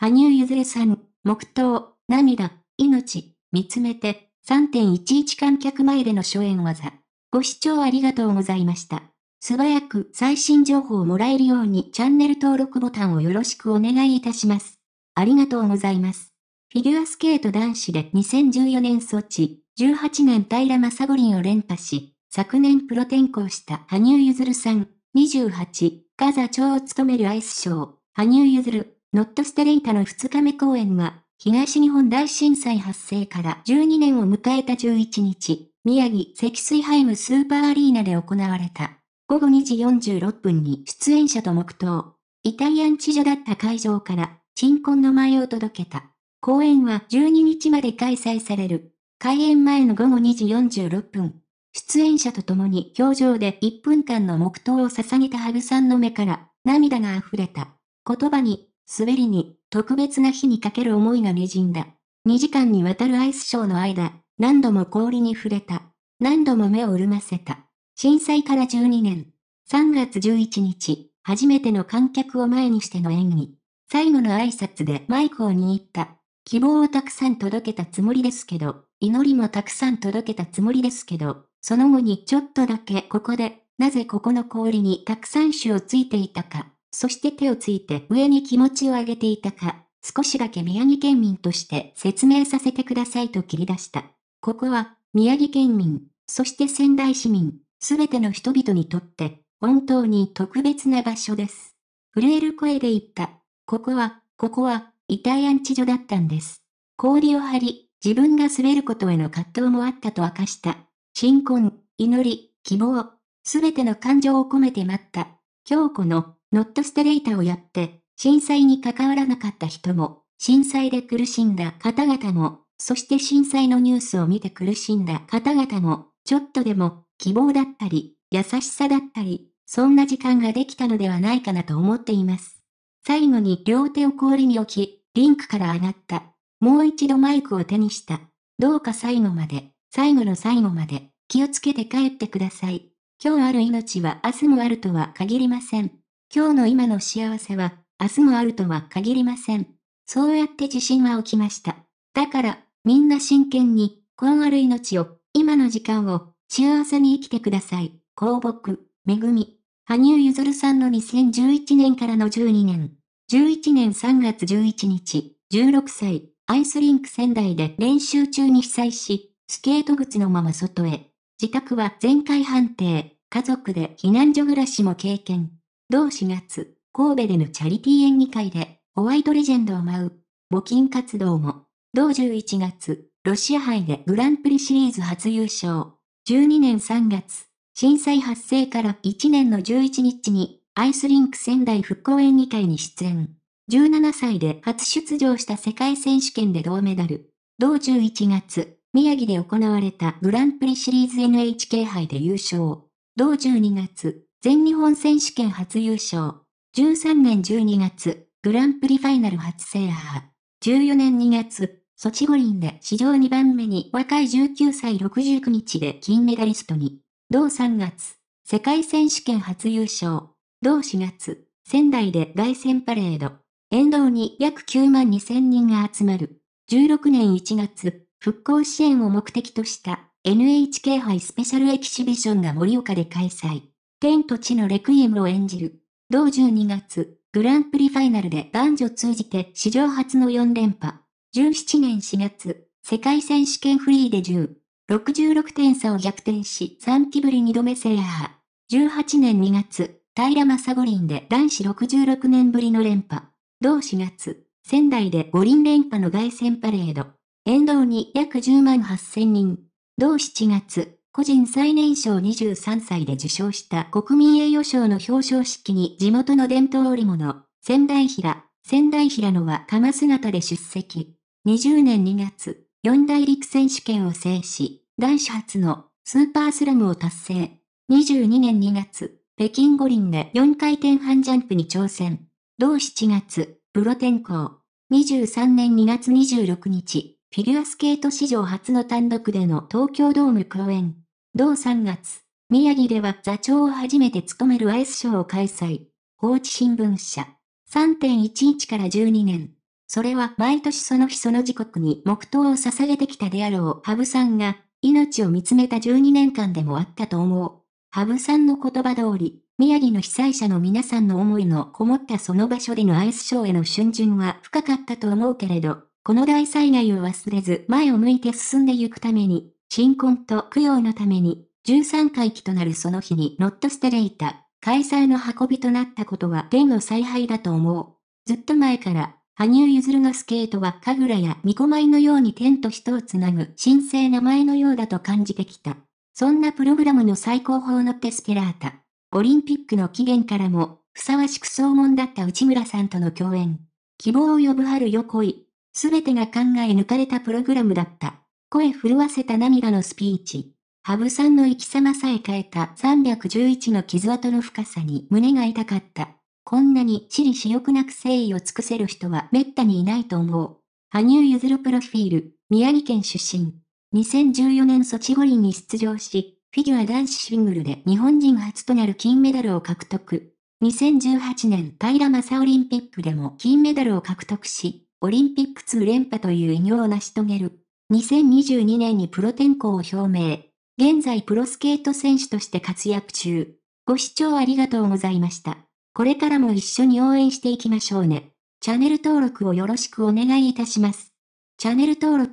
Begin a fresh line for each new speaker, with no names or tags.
羽生結弦さん、黙祷、涙、命、見つめて、3.11観客前での初演技。ご視聴ありがとうございました。素早く最新情報をもらえるようにチャンネル登録ボタンをよろしくお願いいたします。ありがとうございます。フィギュアスケート男子で2014年ソチ、18年平正五輪を連覇し、昨年プロ転向した羽生結弦さん、28、ガザ長を務めるアイスショー、羽生結弦。ノットステレイタの2日目公演は、東日本大震災発生から12年を迎えた11日、宮城積水ハイムスーパーアリーナで行われた。午後2時46分に出演者と黙祷。イタリアン地所だった会場から、鎮魂の舞を届けた。公演は12日まで開催される。開演前の午後2時46分。出演者と共に表情で1分間の黙祷を捧げたハルさんの目から涙が溢れた。言葉に滑りに、特別な日にかける思いが滲んだ。2時間にわたるアイスショーの間、何度も氷に触れた。何度も目を潤ませた。震災から12年。3月11日、初めての観客を前にしての演技。最後の挨拶でマイクを握った。希望をたくさん届けたつもりですけど、祈りもたくさん届けたつもりですけど、その後にちょっとだけここで、なぜここの氷にたくさん種をついていたか。そして手をついて上に気持ちを上げていたか、少しだけ宮城県民として説明させてくださいと切り出した。ここは、宮城県民、そして仙台市民、すべての人々にとって、本当に特別な場所です。震える声で言った。ここは、ここは、遺体安置所だったんです。氷を張り、自分が滑ることへの葛藤もあったと明かした。新婚、祈り、希望、すべての感情を込めて待った。京子のノットステレイタをやって、震災に関わらなかった人も、震災で苦しんだ方々も、そして震災のニュースを見て苦しんだ方々も、ちょっとでも希望だったり、優しさだったり、そんな時間ができたのではないかなと思っています。最後に両手を氷に置き、リンクから上がった。もう一度マイクを手にした。どうか最後まで、最後の最後まで、気をつけて帰ってください。今日ある命は明日もあるとは限りません。今日の今の幸せは、明日もあるとは限りません。そうやって地震は起きました。だから、みんな真剣に、こんある命を、今の時間を、幸せに生きてください。公木、恵み。羽生結弦さんの2011年からの12年。11年3月11日、16歳、アイスリンク仙台で練習中に被災し、スケート靴のまま外へ。自宅は全開判定、家族で避難所暮らしも経験。同4月、神戸でのチャリティー演技会で、ホワイトレジェンドを舞う、募金活動も、同11月、ロシア杯でグランプリシリーズ初優勝。12年3月、震災発生から1年の11日に、アイスリンク仙台復興演技会に出演。17歳で初出場した世界選手権で銅メダル。同11月、宮城で行われたグランプリシリーズ NHK 杯で優勝。同12月、全日本選手権初優勝。13年12月、グランプリファイナル初制覇。14年2月、ソチ五輪で史上2番目に若い19歳69日で金メダリストに。同3月、世界選手権初優勝。同4月、仙台で凱旋パレード。沿道に約9万2000人が集まる。16年1月、復興支援を目的とした NHK 杯スペシャルエキシビションが盛岡で開催。天と地のレクイエムを演じる。同12月、グランプリファイナルで男女通じて史上初の4連覇。17年4月、世界選手権フリーで10。66点差を逆転し、3期ぶり2度目制覇。18年2月、平正五輪で男子66年ぶりの連覇。同4月、仙台で五輪連覇の凱旋パレード。沿道に約10万8000人。同7月、個人最年少23歳で受賞した国民栄誉賞の表彰式に地元の伝統織物、仙台平、仙台平野は釜姿で出席。20年2月、四大陸選手権を制し、男子初のスーパースラムを達成。22年2月、北京五輪で4回転半ジャンプに挑戦。同7月、プロ転向。23年2月26日、フィギュアスケート史上初の単独での東京ドーム公演。同3月、宮城では座長を初めて務めるアイスショーを開催。放置新聞社。3.11から12年。それは毎年その日その時刻に黙祷を捧げてきたであろうハブさんが、命を見つめた12年間でもあったと思う。ハブさんの言葉通り、宮城の被災者の皆さんの思いのこもったその場所でのアイスショーへの春巡は深かったと思うけれど、この大災害を忘れず前を向いて進んでゆくために、新婚と供養のために、13回忌となるその日にノットステレイタ、開催の運びとなったことは天の采配だと思う。ずっと前から、羽生結弦のスケートは神楽や巫女舞のように天と人をつなぐ神聖な前のようだと感じてきた。そんなプログラムの最高峰のテスペラータ。オリンピックの起源からも、ふさわしく総門だった内村さんとの共演。希望を呼ぶ春よ来い。すべてが考え抜かれたプログラムだった。声震わせた涙のスピーチ。羽生さんの生き様さえ変えた311の傷跡の深さに胸が痛かった。こんなに私利私欲なく誠意を尽くせる人は滅多にいないと思う。羽生結弦プロフィール、宮城県出身。2014年ソチ五輪に出場し、フィギュア男子シングルで日本人初となる金メダルを獲得。2018年平正オリンピックでも金メダルを獲得し、オリンピック2連覇という偉業を成し遂げる。2022年にプロ転向を表明。現在プロスケート選手として活躍中。ご視聴ありがとうございました。これからも一緒に応援していきましょうね。チャンネル登録をよろしくお願いいたします。チャンネル登録